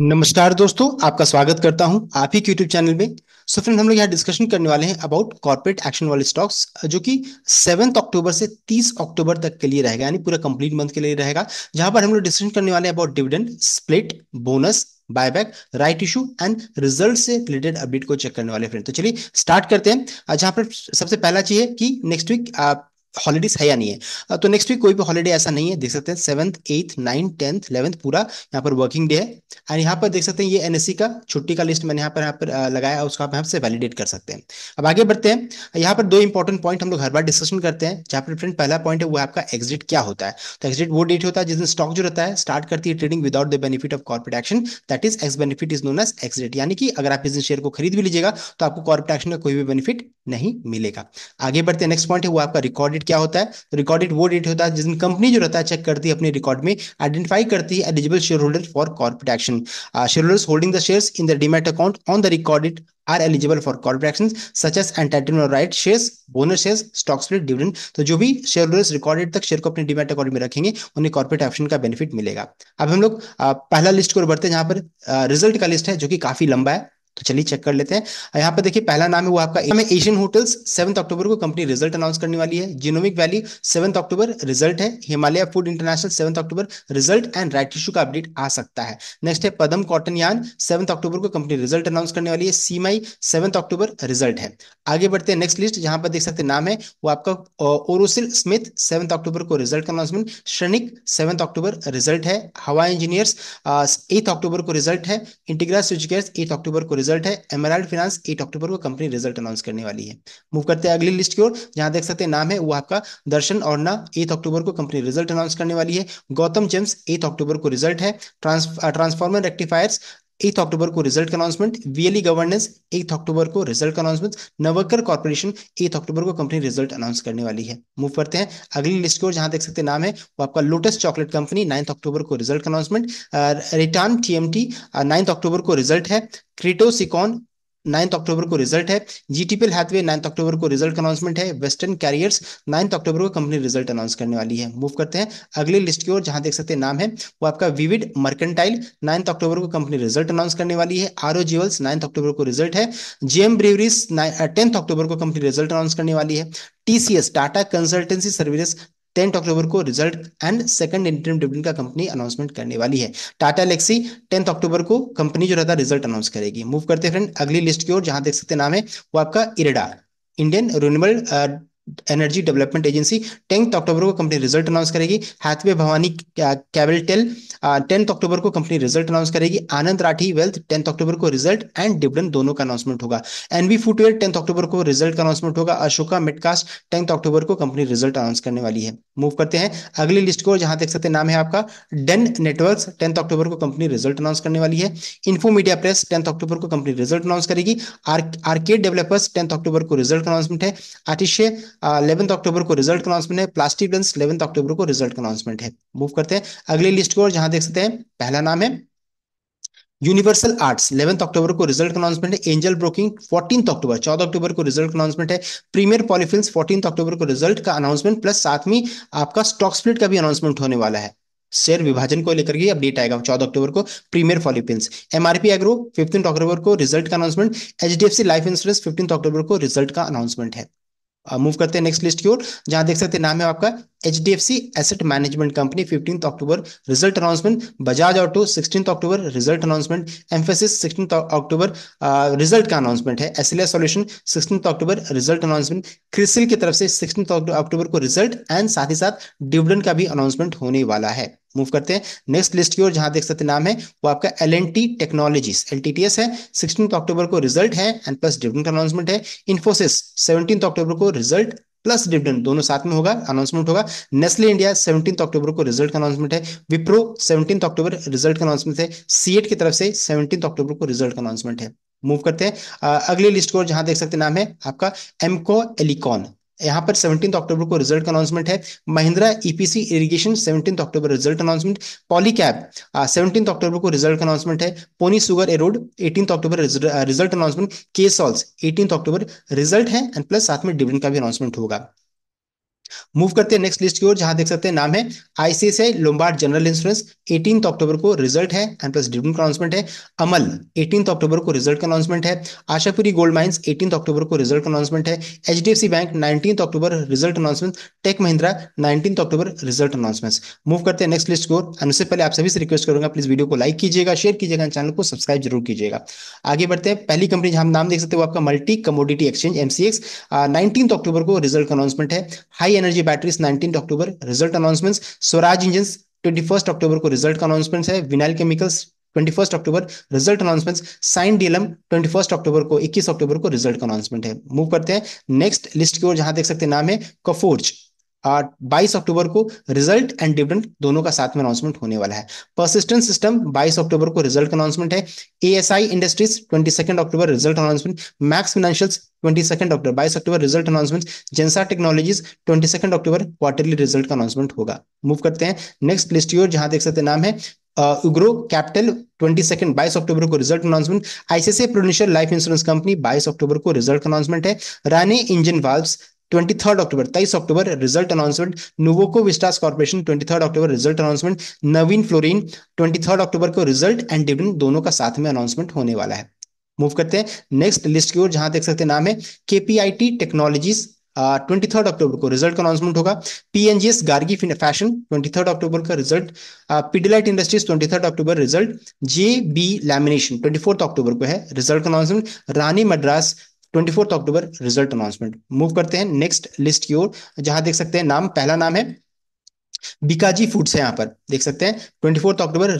नमस्कार दोस्तों आपका स्वागत करता हूं आप ही के यूट्यूब चैनल में सो फ्रेंड हम लोग यहां डिस्कशन करने वाले हैं अबाउट कॉर्पोरेट एक्शन वाले स्टॉक्स जो कि सेवन्थ अक्टूबर से तीस अक्टूबर तक के लिए रहेगा यानी पूरा कंप्लीट मंथ के लिए रहेगा जहां पर हम लोग डिस्कशन करने वाले हैं about dividend split bonus buyback right issue and result से रिलेटेड अपडेट को चेक करने वाले फ्रेंड तो चलिए स्टार्ट करते हैं जहां पर सबसे पहला चाहिए कि नेक्स्ट वीक हॉलीडेज है या नहीं है तो नेक्स्ट वीक कोई भी हॉलीडे ऐसा नहीं है देख सकते हैं सेवंथ एथ नाइन टेंथ इलेवंथ पूरा यहाँ पर वर्किंग डे है और यहाँ पर देख सकते हैं ये एनएससी का छुट्टी का लिस्ट मैंने यहाँ पर यहाँ पर लगाया उसको आप यहाँ से वैलिडेट कर सकते हैं अब आगे बढ़ते हैं यहाँ पर दो इंपॉर्टेंट पॉइंट हम लोग हर बार डिस्कशन करते हैं जहाँ पर फ्रेंड पहला पॉइंट है वो आपका एग्जिट क्या होता है तो एग्जिट वो डेट होता है जिस स्टॉक जो रहता है स्टार्ट करती है trading without the benefit of corporate action that is ex benefit is known as exit यानी कि अगर आप इस शेयर को खरीद भी लीजिएगा तो आपको कॉर्पोरेट एक्शन का कोई भी बेनिफिट नहीं मिलेगा आगे बढ़ते हैं नेक्स्ट पॉइंट है वो आपका रिकॉर्डेड डेट क्या होता है तो रिकॉर्डेड वो डेट होता है जिसमें कंपनी जो रहता है चेक करती है अपने रिकॉर्ड में आइडेंटिफाई करती है eligible share holder for corporate action share holders holding the shares in the demat account on the recorded are eligible for corporate action such as entitlement right shares bonus shares stock split dividend तो जो भी share holders recorded तक share को अपने demat account में रखेंगे उन्हें corporate action का बेनिफिट मिलेगा अब हम लोग uh, पहला लिस्ट को बढ़ते हैं जहां पर रिजल्ट uh, का लिस्ट है जो कि काफी लंबा है तो चलिए चेक कर लेते हैं यहाँ पे देखिए पहला नाम है वो आपका हमें एशियन होटल्स सेवंथ अक्टूबर को कंपनी रिजल्ट अनाउंस करने वाली है Genomic Valley seventh October result है Himalaya food international seventh October result and right issue का अपडेट आ सकता है नेक्स्ट है पदम कॉटन यान सेवंथ अक्टूबर को कंपनी रिजल्ट अनाउंस करने वाली है सीमाई सेवंथ अक्टूबर रिजल्ट है आगे बढ़ते हैं नेक्स्ट लिस्ट यहाँ पर देख सकते नाम है वो आपका ओरोसिल स्मिथ सेवंथ अक्टूबर को रिजल्ट अनाउंसमेंट श्रनिक सेवंथ अक्टूबर रिजल्ट है हवा इंजीनियर्स एथ अक्टूबर को रिजल्ट है इंटीग्रा स्विच एथ अक्टूबर को रिजल्ट है एमराल्ड फिनांस एट अक्टूबर को कंपनी रिजल्ट अनाउंस करने वाली है मूव करते हैं अगली लिस्ट की ओर जहां देख सकते हैं नाम है वो आपका दर्शन और ना अक्टूबर को कंपनी रिजल्ट अनाउंस करने वाली है गौतम जेम्स एथ अक्टूबर को रिजल्ट है ट्रांसफॉर्मर रेक्टिफायर्स एथ अक्टूबर को रिजल्ट अनाउंसमेंट वीएलई गवर्नेंस एथ अक्टूबर को रिजल्ट अनाउंसमेंट नवकर कॉर्पोरेशन एथ अक्टूबर को कंपनी रिजल्ट अनाउंस करने वाली है मूव करते हैं अगली लिस्ट को जहां देख सकते हैं नाम है वो आपका lotus chocolate company ninth October को रिजल्ट अनाउंसमेंट रिटर्न टीएमटी नाइन्थ अक्टूबर को रिजल्ट है क्रिटोसिकॉन नाइन्थ अक्टूबर को रिजल्ट है जीटीपीएल हैथवे नाइन्थ अक्टूबर को रिजल्ट अनाउंसमेंट है वेस्टर्न कैरियर्स नाइन्थ अक्टूबर को कंपनी रिजल्ट अनाउंस करने वाली है मूव करते हैं अगले लिस्ट की ओर जहां देख सकते हैं नाम है वो आपका विविड मर्केंटाइल नाइन्थ अक्टूबर को कंपनी रिजल्ट अनाउंस करने वाली है R O jewels ninth October को रिजल्ट है जीएम ब्रिवरीज टेंथ अक्टूबर को कंपनी रिजल्ट अनाउंस करने वाली है TCS Tata consultancy services tenth October को result and second interim dividend का कंपनी अनाउंसमेंट करने वाली है टाटा एलेक्सी टेंथ अक्टूबर को कंपनी जो रहता है रिजल्ट अनाउंस करेगी मूव करते फ्रेंड अगली लिस्ट की ओर जहां देख सकते नाम है वो आपका IREDA Indian renewable energy development agency tenth October को कंपनी रिजल्ट अनाउंस करेगी Hathway Bhawani cabletel tenth October को कंपनी रिजल्ट अनाउंस करेगी Anand Rathi wealth tenth October को रिजल्ट एंड डिविडेंड दोनों का अनाउंसमेंट होगा एनवी फुटवेयर टेंथ अक्टूबर को रिजल्ट का अनाउंसमेंट होगा अशोका मिडकास्ट टेंथ अक्टूबर को कंपनी रिजल्ट अनाउंस करने वाली है मूव करते हैं अगली लिस्ट को जहां देख सकते हैं नाम है आपका डेन नेटवर्क टेंथ अक्टूबर को कंपनी रिजल्ट अनाउंस करने वाली है info media press tenth October को कंपनी रिजल्ट अनाउंस करेगी आर्केड डेवलपर्स टेंथ अक्टूबर को रिजल्ट अनाउंसमेंट है आतिशे अलेवंथ अक्टूबर को रिजल्ट अनाउंसमेंट है प्लास्टिक डंस इलेवंथ अक्टूबर को रिजल्ट अनाउंसमेंट है मूव करते हैं अगली लिस्ट को जहां देख सकते हैं पहला नाम है यूनिवर्सल आर्ट्स इलेवंथ अक्टूबर को रिजल्ट अनाउंसमेंट है एंजल ब्रोकिंग फोर्टीन अक्टूबर चौदह अक्टूबर को रिजल्ट अनाउंसमेंट है प्रीमियर पॉलीफिल्म फोर्टीन अक्टूबर को रिजल्ट का अनाउंसमेंट प्लस साथ में आपका स्टॉक स्प्लिट का भी अनाउंसमेंट होने वाला है शेयर विभाजन को लेकर के अपडेट आएगा चौदह अक्टूबर को प्रीमियर फॉलीपिन्स एमआरपी एग्रो फिफ्टीन अक्टूबर को रिजल्ट का announcement H life insurance fifteen October को रिजल्ट का अनाउंसमेंट है मूव करते हैं नेक्स्ट लिस्ट की ओर जहां देख सकते हैं नाम है आपका H D F C asset management company fifteen October result announcement Bajaj auto sixteen October result announcement Mphasis sixteen October result का अनाउंसमेंट है S L S solution sixteen October result announcement CRISIL की तरफ से सिक्सटीन अक्टूबर को result and साथ ही साथ dividend का भी अनाउंसमेंट होने वाला है मूव करते हैं नेक्स्ट लिस्ट की ओर जहां देख सकते नाम है वो आपका L N T technology L T T S है सिक्सटीन अक्टूबर को रिजल्ट है एंड प्लस डिविडेंड अनाउंसमेंट है इन्फोसिस सेवनटीन अक्टूबर को रिजल्ट प्लस डिविडेंड दोनों साथ में होगा अनाउंसमेंट होगा नेस्ले इंडिया सेवनटीन अक्टूबर को रिजल्ट का अनाउंसमेंट है विप्रो सेवनटीन अक्टूबर रिजल्ट का अनाउंसमेंट है सीएट की तरफ से सेवनटीन अक्टूबर को रिजल्ट का अनाउंसमेंट है मूव करते हैं अगले लिस्ट को जहां देख सकते नाम है आपका एमको एलिकॉन यहाँ पर सेवनटीन अक्टूबर को रिजल्ट अनाउंसमेंट है Mahindra EPC irrigation seventeen October result announcement cap seventeen October को रिजल्ट अनाउंसमेंट है Ponni sugar Erode eighteen October result announcement के सॉल्स एटीन अक्टूबर रिजल्ट है एंड प्लस साथ में डिविडेंड का भी अनाउंसमेंट होगा मूव करते हैं नेक्स्ट लिस्ट की ओर जहां देख सकते हैं नाम है ICI Lombard general insurance 18 October को रिजल्ट है एंड प्लस डिविडेंड अनाउंसमेंट है अमल 18 अक्टूबर को रिजल्ट का अनाउंसमेंट है आशापुरी गोल्ड माइंस 18 अक्टूबर को रिजल्ट का अनाउंसमेंट है HDFC bank 19 October result announcement tech Mahindra 19 October result announcement move करते हैं नेक्स्ट लिस्ट की ओर एंड उससे पहले आप सभी से रिक्वेस्ट करूंगा प्लीज वीडियो को लाइक कीजिएगा शेयर कीजिएगा चैनल को सब्सक्राइब जरूर कीजिएगा आगे बढ़ते हैं पहली कंपनी जहां नाम देख सकते हो आपका multi commodity exchange MCX nineteen October को रिजल्ट का अनाउंसमेंट है high high energy batteries nineteen October result announcements Swaraj engine twenty first October को रिजल्ट का अनाउंसमेंट है vinyl chemicals 21 first October result announcement Cyient DLM twenty first October को इक्कीस अक्टूबर को result का अनाउंसमेंट है मूव करते हैं नेक्स्ट लिस्ट की ओर जहां देख सकते हैं नाम है कफोर्ज बाईस अक्टूबर को रिजल्ट एंड डिविडेंड दोनों का साथ में अनाउंसमेंट होने वाला है परसिस्टेंट सिस्टम 22 अक्टूबर को रिजल्ट का अनाउंसमेंट है ASI industries 22 October result announcement max financials 22 October 22 October result announcement Zensar technologies 22 October quarterly result का अनाउंसमेंट होगा मूव करते हैं नेक्स्ट लिस्ट योर जहां देख सकते नाम है उग्रो कैपिटल ट्वेंटी सेकंड बाईस अक्टूबर को result announcement ICI prudential life insurance company बाईस अक्टूबर को रिजल्ट अनाउंसमेंट है Rane engine valves twenty third October तेईस अक्टूबर result announcement Nuvoco vistas corporation twenty third October result announcement Naveen fluorine twenty third October को रिजल्ट एंड डिविडेंड दोनों का साथ में अनाउंसमेंट होने वाला है मूव करते हैं नेक्स्ट लिस्ट की ओर जहां देख सकते हैं नाम है KPIT technologies twenty third October को रिजल्ट का अनाउंसमेंट होगा PNGS Gargi fashion twenty third October का result Pidilite industries twenty third October result J B lamination twenty fourth October को है रिजल्ट का announcement Rane Madras twenty October result announcement move करते हैं next list की ओर जहां देख सकते हैं नाम पहला नाम है बिकाजी फूड्स है यहां पर देख सकते हैं twenty October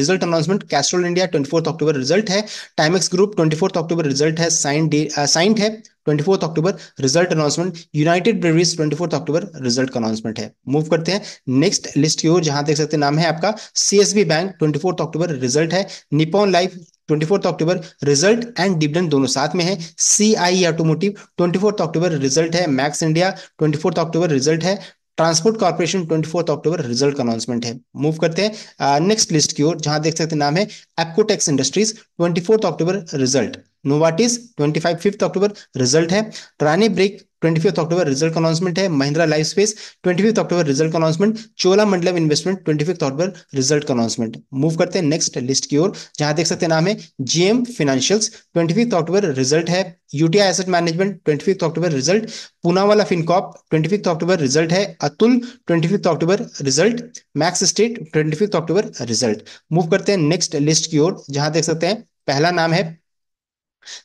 result announcement Castrol India twenty October result है Timex group twenty October result है साइंट साइंट है 24 October result announcement united breweries 24 October result का अनाउंसमेंट है मूव करते हैं नेक्स्ट लिस्ट की ओर जहां देख सकते हैं नाम है आपका सीएसबी बैंक 24 अक्टूबर रिजल्ट है Nippon life twenty October result and dividend दोनों साथ में है C I automotive twenty fourth October result है max India twenty fourth October result है transport corporation twenty fourth October result का अनाउंसमेंट है move करते हैं नेक्स्ट लिस्ट की ओर जहां देख सकते नाम है Apcotex industries twenty fourth October result Novartis twenty five fifth October result है Rane brake twenty fifth October result announcement है Mahindra life space twenty fifth October result announcement Chola Mandalam investment twenty fifth October result announcement move करते हैं next list की ओर जहां देख सकते हैं नाम है GM financials twenty fifth October result है UTI asset management twenty fifth October result Poonawalla fincorp twenty fifth October result है Atul twenty fifth October result Mastek twenty fifth October result move करते हैं नेक्स्ट लिस्ट की ओर जहां देख सकते हैं पहला नाम है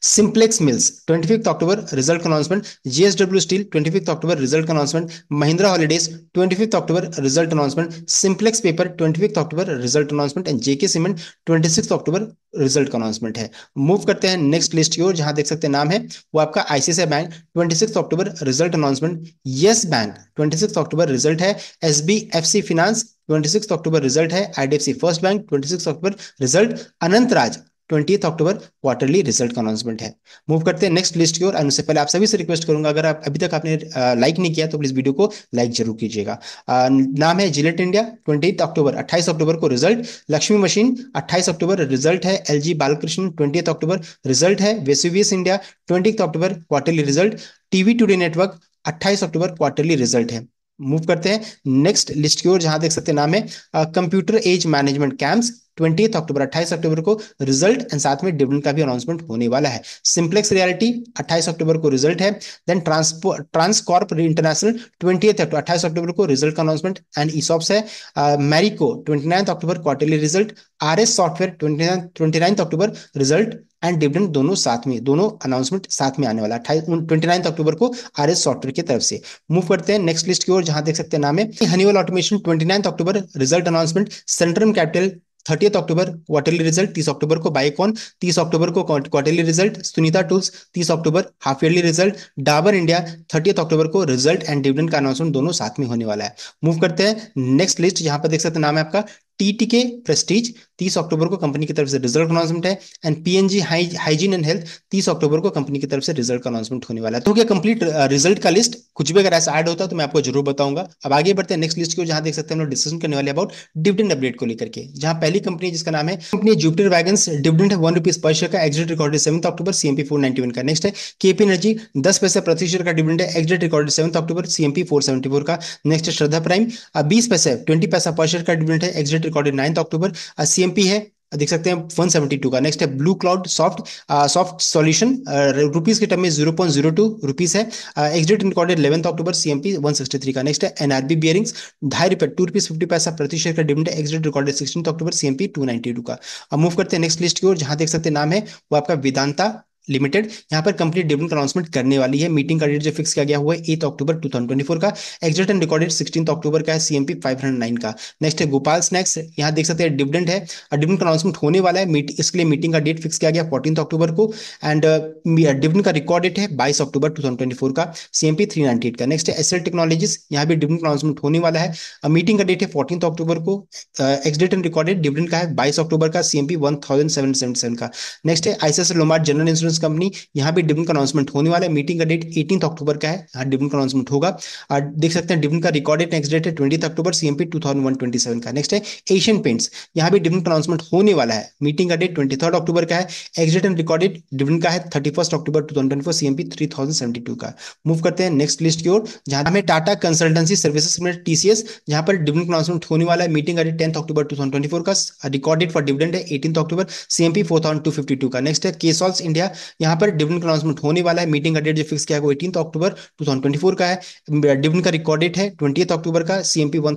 Simplex mills twenty fifth October result announcement JSW steel twenty fifth October result announcement Mahindra holidays twenty fifth October result announcement Simplex paper twenty fifth October result announcement and JK cement twenty six October result announcement है move करते हैं next list की ओर जहां देख सकते हैं नाम है वो आपका ICI bank twenty six October result announcement yes bank twenty six October result है S B F C finance twenty six October result है IDFC first bank twenty six October result Anantraj twenty October quarterly result का announcement है move करते हैं next list की ओर उससे पहले आप सभी से रिक्वेस्ट करूंगा अगर आप अभी तक आपने लाइक नहीं किया तो प्लीज वीडियो को लाइक जरूर कीजिएगा नाम है जिलेट इंडिया ट्वेंटी अक्टूबर अट्ठाईस अक्टूबर को रिजल्ट लक्ष्मी मशीन अट्ठाईस अक्टूबर रिजल्ट है L G Balakrishna twenty October result है Vesuvius India twenty October quarterly result TV today network अट्ठाईस अक्टूबर क्वार्टरली रिजल्ट है मूव करते हैं नेक्स्ट लिस्ट की ओर जहां देख सकते हैं नाम है computer age management camps twenty October अट्ठाईस अक्टूबर को रिजल्ट एंड साथ में डिविडेंड का भी अनाउंसमेंट होने वाला है सिंप्लेक्स रियलिटी अट्ठाईस अक्टूबर को रिजल्ट है देन ट्रांसकॉर्प इंटरनेशनल ट्वेंटी अट्ठाईस अक्टूबर को रिजल्ट का अनाउंसमेंट एंड ईसॉप्स है Marico twenty October quarterly result R S software twenty ninth October result and dividend दोनों साथ में दोनों अनाउंसमेंट साथ में आने वाला ट्वेंटी नाइन्थ अक्टूबर को आर एस सॉफ्टवेयर की तरफ से मूव करते हैं नेक्स्ट लिस्ट की ओर जहां देख सकते हैं नाम है Honeywell automation twenty ninth October result announcement Centrum capital thirtieth October quarterly result तीस अक्टूबर को बाइकॉन तीस अक्टूबर को क्वार्टरली रिजल्ट सुनीता टूल्स तीस अक्टूबर half yearly result Dabur India thirtieth October को रिजल्ट एंड डिविडेंड का अनाउंसमेंट दोनों साथ में होने वाला है मूव करते हैं नेक्स्ट लिस्ट यहाँ पर देख सकते नाम है आपका टीटीके प्रेस्टीज 30 अक्टूबर को कंपनी की तरफ से रिजल्ट अनाउंसमेंट है and P N G hygiene and health 30 October को कंपनी की तरफ से रिजल्ट का अनाउंसमेंट होने वाला है तो क्या कंप्लीट रिजल्ट uh, का लिस्ट कुछ भी अगर ऐसा ऐड होता है तो मैं आपको जरूर बताऊंगा अब आगे बढ़ते हैं नेक्स्ट लिस्ट को जहां देख सकते हैं हम लोग डिस्कशन करने वाले अबाउट डिविडेंड अपडेट को लेकर के जहां पहली कंपनी जिसका नाम है कंपनी जुपिटर वैगन डिविडेंड है वन रुपीज पर शेयर का exit record seven October CMP four का नेक्स्ट है केपी एनर्जी दस पैसे प्रति शेयर का डिविडेंड है exit record seven October CMP four seventy four का नेक्स्ट है श्रद्धा प्राइम बीस पैसे ट्वेंटी पैसा पर शेयर का डिविडेंड है exit recorded ninth October CMP है देख सकते हैं वन सेवेंटी टू का नेक्स्ट है blue cloud soft soft solution rupees के टर्म में zero point zero two rupees है ex date recorded eleventh October CMP three का नेक्स्ट है एनआरबी बियरिंग्स ढाई रुपए टू रुपीज फिफ्टी पैसा प्रति शेयर का dividend ex date recorded sixteen October CMP two का मूव करते हैं नेक्स्ट लिस्ट की ओर जहां देख सकते हैं नाम है वो आपका वेदांता लिमिटेड यहाँ पर कंपनी डिविडेंड अनाउंसमेंट करने वाली है मीटिंग का डेट जो फिक्स किया गया हुआ है एट अक्टूबर टू का exit and recorded sixteen October का है सीएमपी 509 का नेक्स्ट है गोपाल स्नैक्स यहाँ देख सकते हैं डिविडेंड है डिविडेंड अनाउंसमेंट होने वाला है इसके लिए मीटिंग का डेट फिक्स किया गया फोर्टीन अक्टूबर को एंड डिविडेंड uh, uh, का रिकॉर्ड डेट है बाईस अक्टूबर टू का सीएमपी थ्री का नेक्स्ट है एसएल टेक्नोलॉजीज यहाँ भी डिविडेंड अनाउंसमेंट होने वाला है मीटिंग का डेट है फोर्टीन अक्टूबर को एक्सडेट एंड रिकॉर्डेड डिविडेंड का है बाईस अक्टूबर का सीएमपी वन का नेक्स्ट है ICS Lombard general insurance company यहाँ पे डिविन का अनाउंसमेंट होने वाला है मीटिंग का डेट एटीन अक्टूबर का है यहाँ डिविन का अनाउंसमेंट होगा और देख सकते हैं डिविन का रिकॉर्डेड नेक्स्ट डेट है ट्वेंटी अक्टूबर सीएमपी टू का नेक्स्ट है एशियन पेंट्स यहाँ भी डिविन का अनाउंसमेंट होने वाला है मीटिंग का डेट ट्वेंटी अक्टूबर का है एक्सडेट एंड रिकॉर्डेड डिविन का है thirty first October two thousand twenty CMP three का मूव करते हैं नेक्स्ट लिस्ट की ओर जहाँ हमें टाटा कंसल्टेंसी सर्विसेज में टीसीएस यहाँ पर डिविन का अनाउंसमेंट होने वाला है मीटिंग का डेट टेंथ अक्टूबर टू का रिकॉर्डेड फॉर डिविडेंड है एटीन अक्टूबर सीएमपी फोर का नेक्स्ट है केसॉल्स इंडिया यहाँ पर डिविडेंड का अनाउंसमेंट होने वाला है मीटिंग का डेट जो फिक्स किया है एटीन अक्टूबर टू का है डिविडेंड का रिकॉर्ड डेट है ट्वेंटी अक्टूबर का सीएमपी वन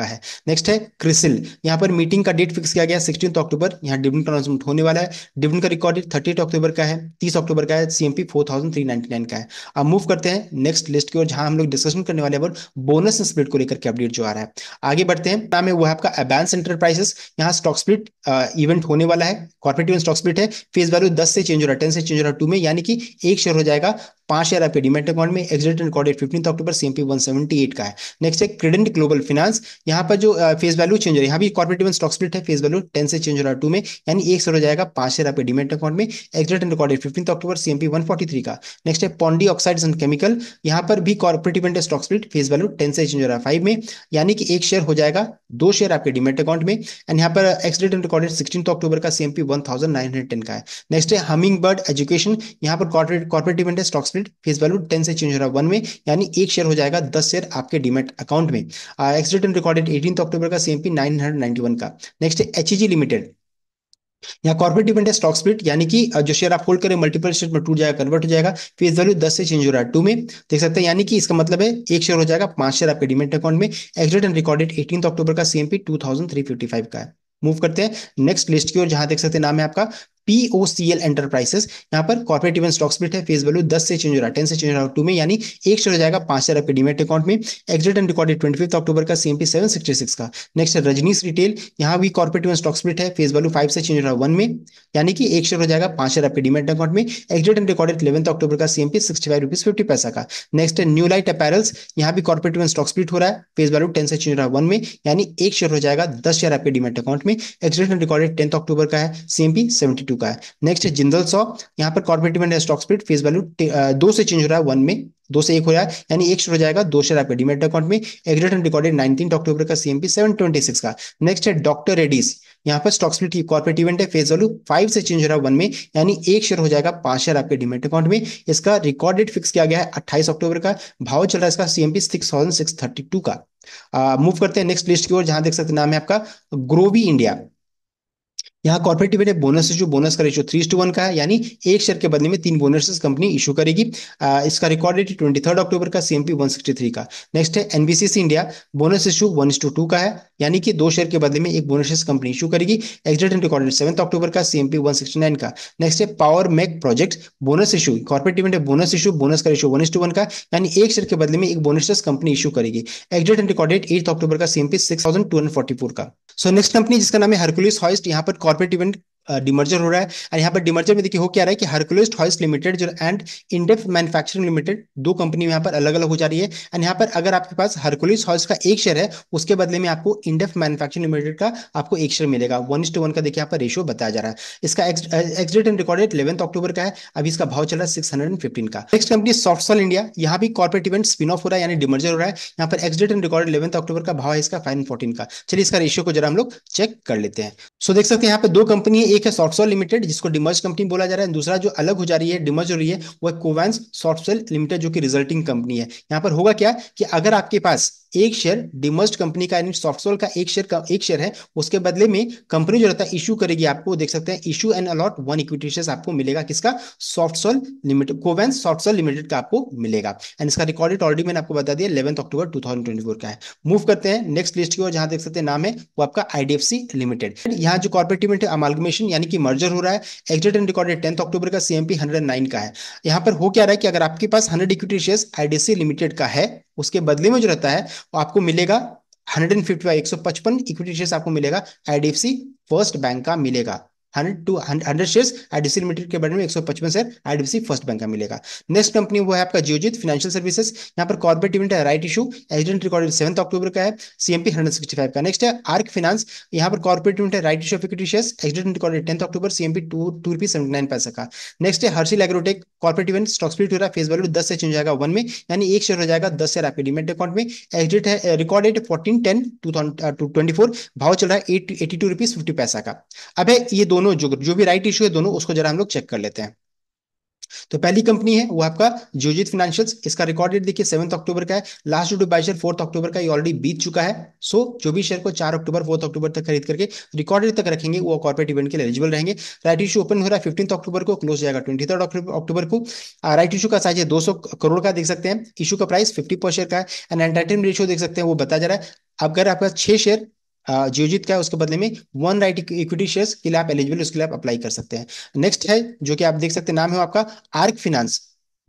का है नेक्स्ट है क्रिसिल यहाँ पर मीटिंग का डेट फिक्स किया गया सिक्सटीन अक्टूबर यहाँ डिविडेंड का अनाउंसमेंट होने वाला है डिविडेंड का रिकॉर्ड डेट थर्टी अक्टूबर का है तीस अक्टूबर का है सीएमपी फोर का है अब मूव करते हैं नेक्स्ट लिस्ट की ओर जहां हम लोग डिस्कशन करने वाले अबाउट बोनस स्प्लिट को लेकर के अपडेट जो आ रहा है आगे बढ़ते हैं नाम है वो आपका अबैंस एंटरप्राइजेस यहाँ स्टॉक स्प्लिट इवेंट होने वाला है कॉर्पोरेटिव स्टॉक स्प्लिट है फेस वैल्यू दस से चेंज हो रहा है टेन से चेंज हो रहा है टू में यानी कि एक शेयर हो जाएगा पांच हजार आपके डीमेट अकाउंट में ex date record date record date fifteen October CMP one seventy eight का है नेक्स्ट है क्रेडिट ग्लोबल फाइनेंस यहाँ पर जो फेस वैल्यू चेंज हो रहा है यहाँ भी इवन स्टॉक स्प्लिट है फेस वैल्यू टेन से चेंज हो रहा है टू में यानी एक सौ हो जाएगा पांच हजार आपके डीमेट अकाउंट में ex date and record date fifteen October CMP 143 का नेक्स्ट है पॉन्डी ऑक्साइड एंड केमिकल यहाँ पर भी corporate event stock split face value ten से चेंज हो रहा है फाइव में यानी कि एक शेयर हो जाएगा दो शेयर आपके डीमेट अकाउंट में एंड यहाँ पर ex date and record date sixteen October का सीएमपी 1910 का है नेक्स्ट है हमिंग बर्ड एजुकेशन यहाँ पर corporate event stock percent face value ten से चेंज हो रहा है वन में यानी एक शेयर हो जाएगा दस शेयर आपके डिमेट अकाउंट में ex return record date eighteen October का सीएमपी नाइन का नेक्स्ट है एच लिमिटेड e यहाँ कॉर्पोरेट डिपेंड है स्टॉक स्प्लिट यानी कि जो शेयर आप होल्ड करें मल्टीपल शेयर में टूट जाएगा कन्वर्ट हो जाएगा फेस वैल्यू दस से चेंज हो रहा है टू में देख सकते हैं यानी कि इसका मतलब है एक शेयर हो जाएगा पांच शेयर आपके डिमेंट अकाउंट में ex date and record date eighteen October का सीएमपी टू का है मूव करते हैं नेक्स्ट लिस्ट की ओर जहां देख सकते हैं नाम है आपका पीओसीएल एंटरप्राइजेस यहाँ पर कॉर्पोरेट इवन स्टॉक स्प्लिट है फेस वैल्यू दस से चेंज हो रहा है टेन से चेंज हो रहा है टू में यानी एक शेयर हो जाएगा पांच हजार रुपए डीमेट अकाउंट में ex date and record date twenty fifth October का सीएमपी सेवन सिक्सटी सिक्स का नेक्स्ट है रजनीश रिटेल यहाँ भी कॉर्पोरेट इवन स्टॉक स्प्लिट है फेस वैल्यू फाइव से चेंज हो रहा है वन में यानी कि एक शेयर हो जाएगा पांच हजार रुपए डीमेट अकाउंट में ex date and record date eleventh October का CMP sixty five rupees fifty पैसा का नेक्स्ट है न्यू लाइट अपैरल्स यहाँ भी कॉर्पोरेट इवन स्टॉक स्प्लिट हो रहा है फेस वैल्यू टेन से चेंज हो रहा है वन में यानी एक शेयर हो जाएगा दस हजार रुपए डीमेट अकाउंट में ex date and record date tenth October का है सीएमपी सेवेंटी टू चुका है नेक्स्ट है जिंदल सॉ यहाँ पर corporative and stock split face value दो से चेंज हो रहा है वन में दो से एक हो रहा है यानी एक हो जाएगा दो शेयर आपके डिमेट अकाउंट में ex date and record date nineteen October का सीएमपी सेवन का नेक्स्ट है डॉक्टर रेडीज यहाँ पर स्टॉक स्प्लिट की कॉर्पोरेट इवेंट है फेस वैल्यू फाइव से चेंज हो रहा है वन में यानी एक शेयर हो जाएगा पांच शेयर आपके डिमेट अकाउंट में इसका रिकॉर्डेड फिक्स किया गया है अट्ठाईस अक्टूबर का भाव चल रहा है इसका सीएमपी सिक्स का मूव uh, करते हैं नेक्स्ट लिस्ट की ओर जहां देख सकते हैं नाम है आपका ग्रोवी इंडिया यहाँ कॉर्पोरेट डिविडेंड है बोनस इशू बोनस का रेशियो थ्री टू वन का है यानी एक शेयर के बदले में तीन बोनस कंपनी इशू करेगी आ, इसका record date twenty third October का सीएमपी वन सिक्सटी थ्री का नेक्स्ट है NBCC India bonus issue one two two का है यानी कि दो शेयर के बदले में एक बोनस कंपनी इशू करेगी ex date and record seventh October का सीएमपी नाइन का नेक्स्ट है power mech project bonus issue corporate event है बोनस इशू बोनस का इशू वन टू वन का यानी एक शेयर के बदले में एक बोनस कंपनी इशू करेगी एक्जेट एंड रिकॉर्डेड 8 अक्टूबर का सीएमपी सिक्स का सो नेक्स्ट कंपनी जिसका नाम है हरकुलिस हॉइस्ट यहाँ पर कॉर्पोरेट इवेंट डिमर्जर हो रहा है और यहाँ पर डिमर्जर में देखिए हो क्या रहा है कि हर्कुलस टॉयस लिमिटेड जो एंड इंडेफ मैन्युफैक्चरिंग लिमिटेड दो कंपनी यहाँ पर अलग अलग हो जा रही है एंड यहाँ पर अगर आपके पास हर्कुलस हॉयस का एक शेयर है उसके बदले में आपको इंडेफ मैन्युफैक्चरिंग लिमिटेड का आपको एक शेयर मिलेगा वन इस टू वन का देखिए यहाँ पर रेशियो बताया जा रहा है इसका ex date and record date eleventh October का है अभी इसका भाव चल रहा है सिक्स का next company Softsol India यहाँ भी कॉर्पोरेट इवेंट स्पिन ऑफ हो रहा है यानी डिमर्जर हो रहा है यहाँ पर ex date and record eleventh October का भाव है इसका फाइन फोर्टीन का चलिए इसका रेशियो को जरा हम लोग चेक कर लेते हैं सो देख सकते हैं यहाँ पर दो कंपनी है एक है सॉफ्टसेल लिमिटेड जिसको डिमर्ज कंपनी बोला जा रहा है दूसरा जो अलग हो जा रही है डिमर्ज हो रही है वो कोवेंस सॉफ्टसेल लिमिटेड जो कि रिजल्टिंग कंपनी है यहां पर होगा क्या कि अगर आपके पास एक शेयर डिमर्स्ट कंपनी का यानी सॉफ्टसोल का एक शेयर का एक शेयर है उसके बदले में कंपनी जो रहता है इशू करेगी आपको देख सकते हैं issue and allot one equity share आपको मिलेगा किसका सॉफ्टसोल लिमिटेड कोवेंस सॉफ्टसोल लिमिटेड का आपको मिलेगा एंड इसका रिकॉर्डेड ऑलरेडी मैंने आपको बता दिया इलेवंथ अक्टूबर टू का है मूव करते हैं नेक्स्ट लिस्ट की ओर जहां देख सकते हैं नाम है वो आपका आईडीएफसी लिमिटेड यहाँ जो कॉर्पोरेटिव अमालगमेशन यानी कि मर्जर हो रहा है ex date and record date tenth October का सीएमपी हंड्रेड का है यहाँ पर हो क्या रहा है कि अगर आपके पास hundred equity share IDFC limited का है उसके बदले में जो रहता है तो आपको मिलेगा हंड्रेड एंड फिफ्टी फाइव एक सौ पचपन इक्विटी शेयर आपको मिलेगा आईडीएफसी फर्स्ट बैंक का मिलेगा hundred two hundred shares IDC limited के बारे में एक सौ पचपन शेयर आईडीसी फर्स्ट बैंक का मिलेगा नेक्स्ट कंपनी वो है आपका जियोजित फाइनेंशियल सर्विसेज यहाँ पर कॉर्पोरेट इवेंट है right issue ex date and record date seventh October का है सीएमपी हंड्रेड सिक्सटी फाइव का नेक्स्ट है आर्क फाइनेंस यहाँ पर कॉर्पोरेट इवेंट है right issue fifty shares ex date and record date tenth October CMP two two rupee seventy nine पैसा का नेक्स्ट है Harshil Agrotech corporate event stock split हो रहा है फेस वैल्यू दस से चेंज जाएगा वन में यानी एक शेयर हो जाएगा दस शेयर आपके डिमेट अकाउंट में एग्जिट है record date fourteen ten two twenty four भाव चल रहा है eight eighty two rupees fifty पैसा का अब है ये दोनों दोनों जो जो भी राइट इशू है दोनों उसको जरा हम लोग चेक कर लेते हैं तो पहली कंपनी है वो आपका जोजित फाइनेंशियल्स इसका रिकॉर्ड डेट देखिए सेवंथ अक्टूबर का है लास्ट जो बाई शेयर फोर्थ अक्टूबर का ये ऑलरेडी बीत चुका है सो जो भी शेयर को चार अक्टूबर फोर्थ अक्टूबर तक खरीद करके रिकॉर्डेड तक रखेंगे वो कॉर्पोरेट इवेंट के लिए एलिजिबल रहेंगे राइट इशू ओपन हो रहा है फिफ्टीन अक्टूबर को क्लोज जाएगा ट्वेंटी अक्टूबर को राइट इशू का साइज है दो करोड़ का देख सकते हैं इशू का प्राइस फिफ्टी पर शेयर का है एंड एंटरटेनमेंट रेशियो देख सकते हैं वो बता जा रहा है अगर आपका छह शेयर जियोजित का है उसके बदले में वन राइट इक्विटी शेयर्स के लिए आप एलिजिबल उसके लिए आप अप्लाई कर सकते हैं नेक्स्ट है जो कि आप देख सकते हैं नाम है आपका आर्क फिनांस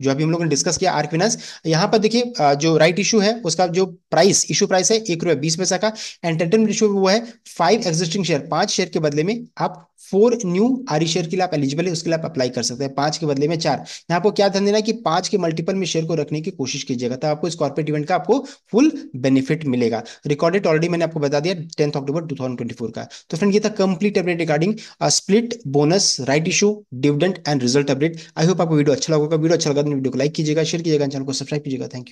जो अभी हम लोगों ने डिस्कस किया आर्क फिनांस यहाँ पर देखिए जो राइट इशू है उसका जो प्राइस इशू प्राइस है एक रुपए बीस पैसा का एंटरटेनमेंट इशू वो है फाइव एग्जिस्टिंग शेयर पांच शेयर के बदले में आप फोर न्यू आरी शेयर के लिए आप एलिजिबल है उसके लिए आप अप्लाई कर सकते हैं पांच के बदले में चार यहाँ आपको क्या ध्यान देना कि पांच के मल्टीपल में शेयर को रखने की कोशिश कीजिएगा तो आपको इस कॉर्पोरेट इवेंट का आपको फुल बेनिफिट मिलेगा रिकॉर्डेड ऑलरेडी मैंने आपको बता दिया टेंथ अक्टूबर टू का तो फ्रेंड ये था complete update regarding split bonus right issue dividend and result update I hope आपको वीडियो अच्छा लगेगा वीडियो अच्छा लगा वीडियो अच्छा तो को लाइक कीजिएगा शेयर कीजिएगा चैनल को सब्सक्राइब कीजिएगा थैंक यू